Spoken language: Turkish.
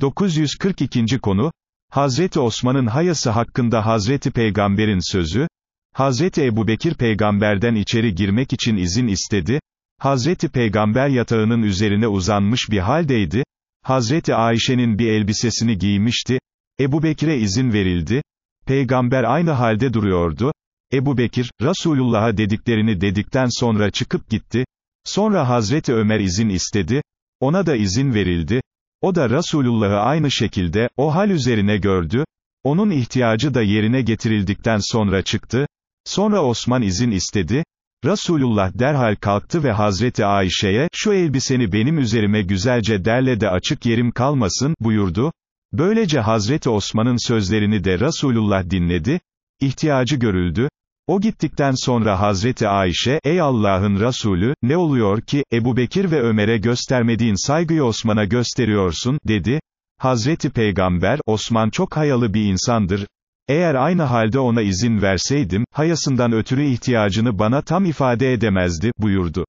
942. konu, Hazreti Osman'ın hayası hakkında Hazreti Peygamber'in sözü, Hazreti Ebu Bekir peygamberden içeri girmek için izin istedi, Hazreti Peygamber yatağının üzerine uzanmış bir haldeydi, Hazreti Ayşe'nin bir elbisesini giymişti, Ebu Bekire izin verildi, Peygamber aynı halde duruyordu, Ebu Bekir Resulullah'a dediklerini dedikten sonra çıkıp gitti, sonra Hazreti Ömer izin istedi, ona da izin verildi, o da Resulullah'ı aynı şekilde, o hal üzerine gördü, onun ihtiyacı da yerine getirildikten sonra çıktı, sonra Osman izin istedi, Resulullah derhal kalktı ve Hazreti Ayşe'ye, şu elbiseni benim üzerime güzelce derle de açık yerim kalmasın, buyurdu. Böylece Hazreti Osman'ın sözlerini de Resulullah dinledi, ihtiyacı görüldü, o gittikten sonra Hazreti Ayşe, ey Allah'ın Resulü, ne oluyor ki, Ebu Bekir ve Ömer'e göstermediğin saygıyı Osman'a gösteriyorsun, dedi. Hazreti Peygamber, Osman çok hayalı bir insandır. Eğer aynı halde ona izin verseydim, hayasından ötürü ihtiyacını bana tam ifade edemezdi, buyurdu.